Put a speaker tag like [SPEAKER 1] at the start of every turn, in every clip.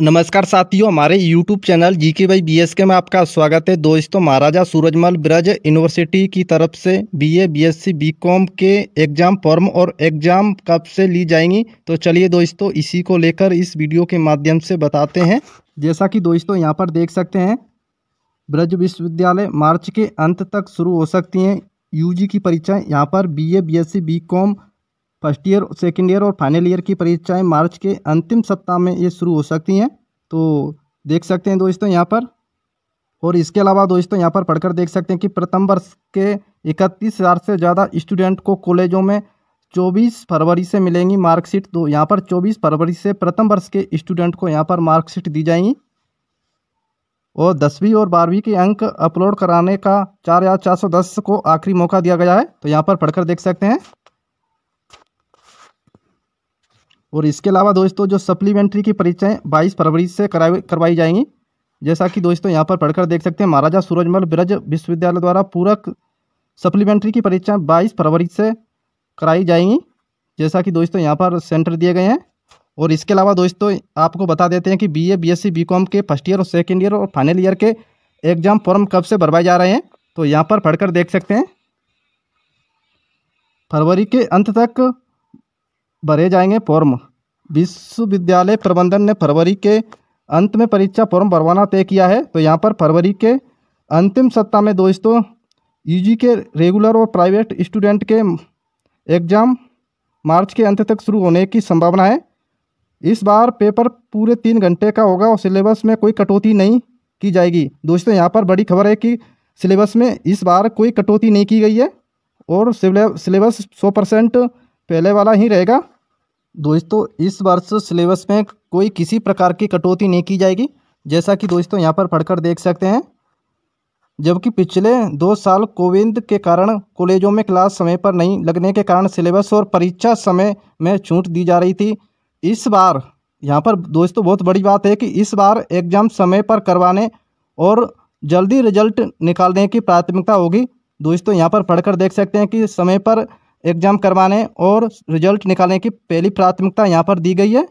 [SPEAKER 1] नमस्कार साथियों हमारे YouTube चैनल जी के भाई बी में आपका स्वागत है दोस्तों महाराजा सूरजमल ब्रज यूनिवर्सिटी की तरफ से बीए, बीएससी, बीकॉम के एग्ज़ाम फॉर्म और एग्ज़ाम कब से ली जाएंगी तो चलिए दोस्तों इसी को लेकर इस वीडियो के माध्यम से बताते हैं जैसा कि दोस्तों यहाँ पर देख सकते हैं ब्रज विश्वविद्यालय मार्च के अंत तक शुरू हो सकती हैं यू की परीक्षाएँ यहाँ पर B A B first year second year और फाइनल ईयर की परीक्षाएँ मार्च के अंतिम सप्ताह में ये शुरू हो सकती हैं तो देख सकते हैं दोस्तों यहाँ पर और इसके अलावा दोस्तों यहाँ पर पढ़कर देख सकते हैं कि प्रथम वर्ष के इकतीस हज़ार से ज़्यादा स्टूडेंट को कॉलेजों में चौबीस फरवरी से मिलेंगी मार्कशीट तो यहाँ पर चौबीस फरवरी से प्रथम वर्ष के स्टूडेंट को यहाँ पर मार्कशीट दी जाएंगी और दसवीं और बारहवीं के अंक अपलोड कराने का चार हज़ार चार सौ दस को आखिरी मौका दिया गया है तो यहाँ पर पढ़कर देख सकते हैं और इसके अलावा दोस्तों जो सप्लीमेंट्री की परीक्षाएँ बाईस फरवरी से कराई करवाई जाएंगी जैसा कि दोस्तों यहाँ पर पढ़कर देख सकते हैं महाराजा सूरजमल ब्रज विश्वविद्यालय द्वारा पूरक सप्लीमेंट्री की परीक्षाएँ बाईस फरवरी से कराई जाएंगी जैसा कि दोस्तों यहाँ पर सेंटर दिए गए हैं और इसके अलावा दोस्तों आपको बता देते हैं कि बीए, बीएससी, बीकॉम के फर्स्ट ईयर और सेकेंड ईयर और फाइनल ईयर के एग्ज़ाम फॉर्म कब से भरवाए जा रहे हैं तो यहाँ पर पढ़कर देख सकते हैं फरवरी के अंत तक भरे जाएंगे फॉर्म विश्वविद्यालय प्रबंधन ने फरवरी के अंत में परीक्षा फॉर्म भरवाना तय किया है तो यहाँ पर फरवरी के अंतिम सप्ताह में दोस्तों यूजी के रेगुलर और प्राइवेट स्टूडेंट के एग्ज़ाम मार्च के अंत तक शुरू होने की संभावना है इस बार पेपर पूरे तीन घंटे का होगा और सिलेबस में कोई कटौती नहीं की जाएगी दोस्तों यहाँ पर बड़ी खबर है कि सिलेबस में इस बार कोई कटौती नहीं की गई है और सिलेबस सौ परसेंट पहले वाला ही रहेगा दोस्तों इस वर्ष सिलेबस में कोई किसी प्रकार की कटौती नहीं की जाएगी जैसा कि दोस्तों यहाँ पर पढ़कर देख सकते हैं जबकि पिछले दो साल कोविंद के कारण कॉलेजों में क्लास समय पर नहीं लगने के कारण सिलेबस और परीक्षा समय में छूट दी जा रही थी इस बार यहाँ पर दोस्तों बहुत बड़ी बात है कि इस बार एग्ज़ाम समय पर करवाने और जल्दी रिजल्ट निकालने की प्राथमिकता होगी दोस्तों यहाँ पर पढ़कर देख सकते हैं कि समय पर एग्ज़ाम करवाने और रिजल्ट निकालने की पहली प्राथमिकता यहाँ पर दी गई है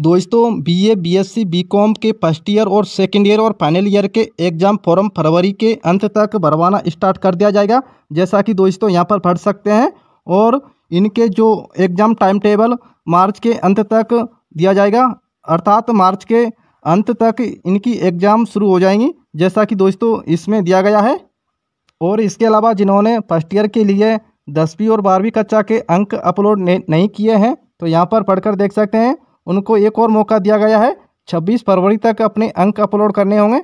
[SPEAKER 1] दोस्तों बीए, बीएससी, बीकॉम के फर्स्ट ईयर और सेकेंड ईयर और फाइनल ईयर के एग्ज़ाम फॉर्म फरवरी के अंत तक भरवाना स्टार्ट कर दिया जाएगा जैसा कि दोस्तों यहाँ पर भर सकते हैं और इनके जो एग्ज़ाम टाइम टेबल मार्च के अंत तक दिया जाएगा अर्थात मार्च के अंत तक इनकी एग्ज़ाम शुरू हो जाएंगी जैसा कि दोस्तों इसमें दिया गया है और इसके अलावा जिन्होंने फर्स्ट ईयर के लिए दसवीं और बारहवीं कक्षा के अंक अपलोड नहीं किए हैं तो यहाँ पर पढ़कर देख सकते हैं उनको एक और मौका दिया गया है छब्बीस फरवरी तक अपने अंक अपलोड करने होंगे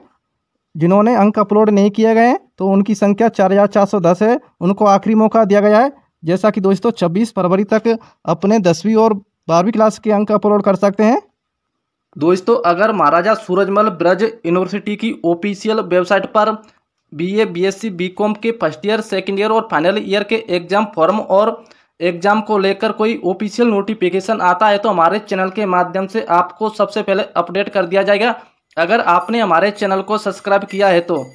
[SPEAKER 1] जिन्होंने अंक अपलोड नहीं किए गए हैं तो उनकी संख्या चार हज़ार चार सौ दस है उनको आखिरी मौका दिया गया है जैसा कि दोस्तों छब्बीस फरवरी तक अपने दसवीं और बारहवीं क्लास के अंक अपलोड कर सकते हैं दोस्तों अगर महाराजा सूरजमल ब्रज यूनिवर्सिटी की ऑफिशियल वेबसाइट पर बीए, बीएससी, बीकॉम के फर्स्ट ईयर सेकेंड ईयर और फाइनल ईयर के एग्जाम फॉर्म और एग्जाम को लेकर कोई ऑफिशियल नोटिफिकेशन आता है तो हमारे चैनल के माध्यम से आपको सबसे पहले अपडेट कर दिया जाएगा अगर आपने हमारे चैनल को सब्सक्राइब किया है तो